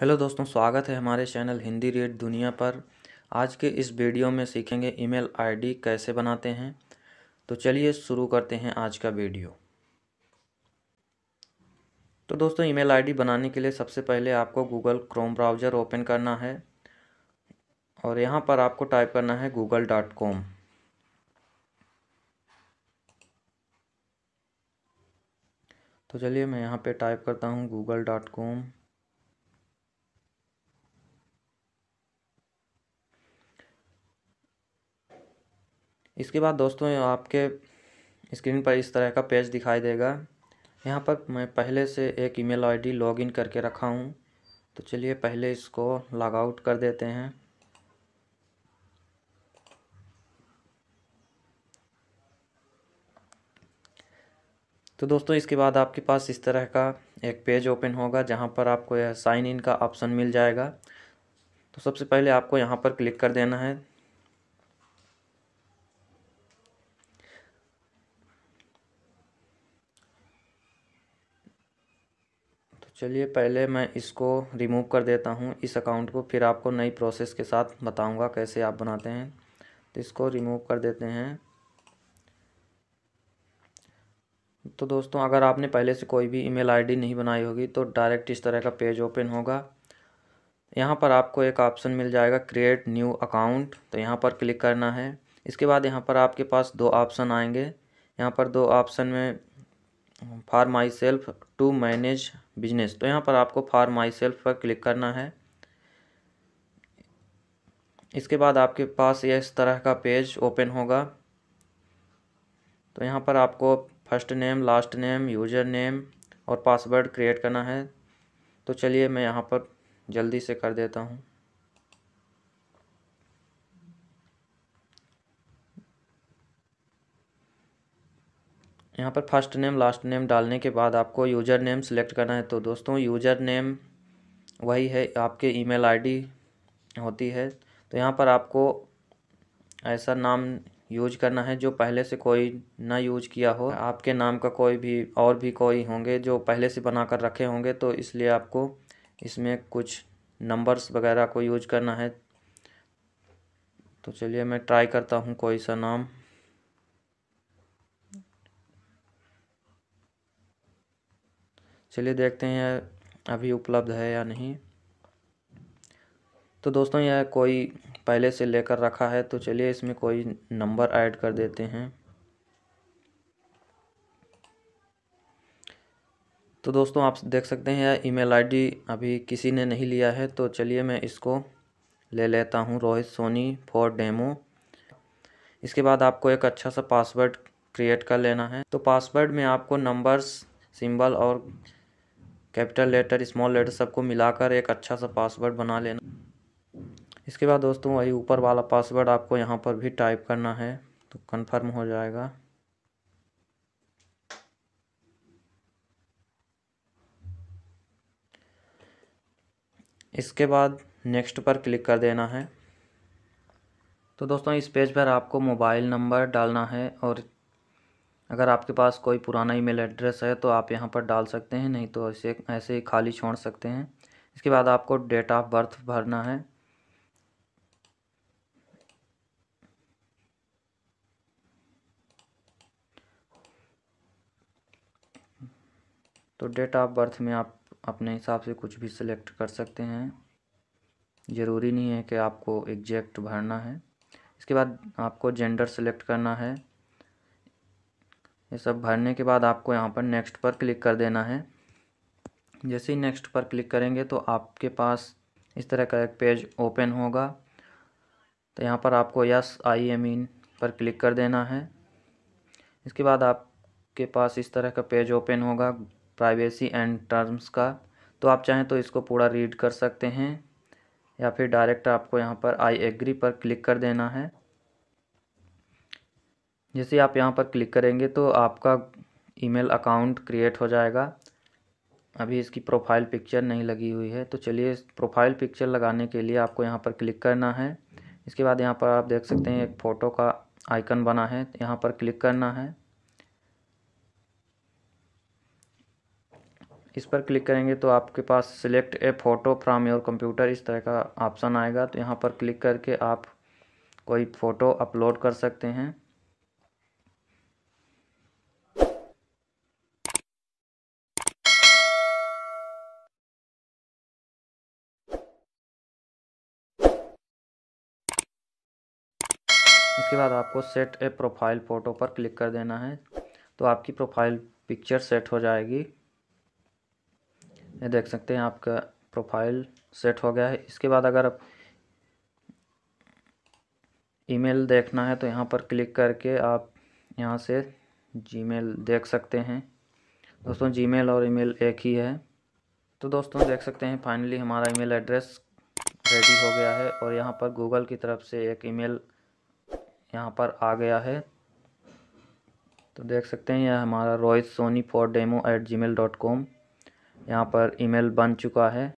hello दोस्तों स्वागत है हमारे चैनल हिंदी रेट दुनिया पर आज के इस वीडियो में सीखेंगे ईमेल आईडी कैसे बनाते हैं तो चलिए शुरू करते हैं आज का वीडियो तो दोस्तों ईमेल आईडी बनाने के लिए सबसे पहले आपको गूगल क्रोम ब्राउज़र ओपन करना है और यहाँ पर आपको टाइप करना है गूगल डॉट कॉम तो चलिए मैं यहाँ पर टाइप करता हूँ गूगल डॉट कॉम इसके बाद दोस्तों आपके स्क्रीन पर इस तरह का पेज दिखाई देगा यहाँ पर मैं पहले से एक ईमेल आईडी लॉगिन करके रखा हूँ तो चलिए पहले इसको लॉग आउट कर देते हैं तो दोस्तों इसके बाद आपके पास इस तरह का एक पेज ओपन होगा जहाँ पर आपको यह साइन इन का ऑप्शन मिल जाएगा तो सबसे पहले आपको यहाँ पर क्लिक कर देना है चलिए पहले मैं इसको रिमूव कर देता हूँ इस अकाउंट को फिर आपको नई प्रोसेस के साथ बताऊँगा कैसे आप बनाते हैं तो इसको रिमूव कर देते हैं तो दोस्तों अगर आपने पहले से कोई भी ईमेल आईडी नहीं बनाई होगी तो डायरेक्ट इस तरह का पेज ओपन होगा यहाँ पर आपको एक ऑप्शन मिल जाएगा क्रिएट न्यू अकाउंट तो यहाँ पर क्लिक करना है इसके बाद यहाँ पर आपके पास दो ऑप्शन आएंगे यहाँ पर दो ऑप्शन में for myself to manage business तो यहाँ पर आपको फॉर माई सेल्फ पर क्लिक करना है इसके बाद आपके पास यह इस तरह का पेज ओपन होगा तो यहाँ पर आपको first name last name user name और पासवर्ड क्रिएट करना है तो चलिए मैं यहाँ पर जल्दी से कर देता हूँ यहाँ पर फर्स्ट नेम लास्ट नेम डालने के बाद आपको यूज़र नेम सिलेक्ट करना है तो दोस्तों यूज़र नेम वही है आपके ईमेल आईडी होती है तो यहाँ पर आपको ऐसा नाम यूज करना है जो पहले से कोई ना यूज किया हो आपके नाम का कोई भी और भी कोई होंगे जो पहले से बना कर रखे होंगे तो इसलिए आपको इसमें कुछ नंबर्स वगैरह को यूज करना है तो चलिए मैं ट्राई करता हूँ कोई सा नाम चलिए देखते हैं अभी उपलब्ध है या नहीं तो दोस्तों यह कोई पहले से लेकर रखा है तो चलिए इसमें कोई नंबर ऐड कर देते हैं तो दोस्तों आप देख सकते हैं यह ईमेल आईडी अभी किसी ने नहीं लिया है तो चलिए मैं इसको ले लेता हूँ रोहित सोनी फॉर डेमो इसके बाद आपको एक अच्छा सा पासवर्ड क्रिएट कर लेना है तो पासवर्ड में आपको नंबर्स सिंबल और कैपिटल लेटर स्मॉल लेटर सबको मिलाकर एक अच्छा सा पासवर्ड बना लेना इसके बाद दोस्तों वही ऊपर वाला पासवर्ड आपको यहाँ पर भी टाइप करना है तो कन्फर्म हो जाएगा इसके बाद नेक्स्ट पर क्लिक कर देना है तो दोस्तों इस पेज पर आपको मोबाइल नंबर डालना है और अगर आपके पास कोई पुराना ईमेल एड्रेस है तो आप यहाँ पर डाल सकते हैं नहीं तो इसे ऐसे ही खाली छोड़ सकते हैं इसके बाद आपको डेट ऑफ बर्थ भरना है तो डेट ऑफ बर्थ में आप अपने हिसाब से कुछ भी सिलेक्ट कर सकते हैं ज़रूरी नहीं है कि आपको एग्जैक्ट भरना है इसके बाद आपको जेंडर सिलेक्ट करना है ये सब भरने के बाद आपको यहाँ पर नेक्स्ट पर क्लिक कर देना है जैसे ही नेक्स्ट पर क्लिक करेंगे तो आपके पास इस तरह का एक पेज ओपन होगा तो यहाँ पर आपको यस आई एम इन पर क्लिक कर देना है इसके बाद आपके पास इस तरह का पेज ओपन होगा प्राइवेसी एंड टर्म्स का तो आप चाहें तो इसको पूरा रीड कर सकते हैं या फिर डायरेक्ट आपको यहाँ पर आई एग्री पर क्लिक कर देना है जैसे आप यहाँ पर क्लिक करेंगे तो आपका ईमेल अकाउंट क्रिएट हो जाएगा अभी इसकी प्रोफाइल पिक्चर नहीं लगी हुई है तो चलिए प्रोफाइल पिक्चर लगाने के लिए आपको यहाँ पर क्लिक करना है इसके बाद यहाँ पर आप देख सकते हैं एक फ़ोटो का आइकन बना है यहाँ पर क्लिक करना है इस पर क्लिक करेंगे तो आपके पास select a photo from your computer इस तरह का ऑप्शन आएगा तो यहाँ पर क्लिक करके आप कोई फ़ोटो अपलोड कर सकते हैं उसके बाद आपको सेट ए प्रोफाइल फ़ोटो पर क्लिक कर देना है तो आपकी प्रोफाइल पिक्चर सेट हो जाएगी ये देख सकते हैं आपका प्रोफाइल सेट हो गया है इसके बाद अगर आप ईमेल देखना है तो यहाँ पर क्लिक करके आप यहाँ से जीमेल देख सकते हैं दोस्तों जीमेल और ईमेल एक ही है तो दोस्तों देख सकते हैं फाइनली हमारा ईमेल एड्रेस रेडी हो गया है और यहाँ पर गूगल की तरफ से एक ईमेल यहाँ पर आ गया है तो देख सकते हैं यह हमारा Rohit Soni for demo at Gmail dot com यहाँ पर ईमेल बन चुका है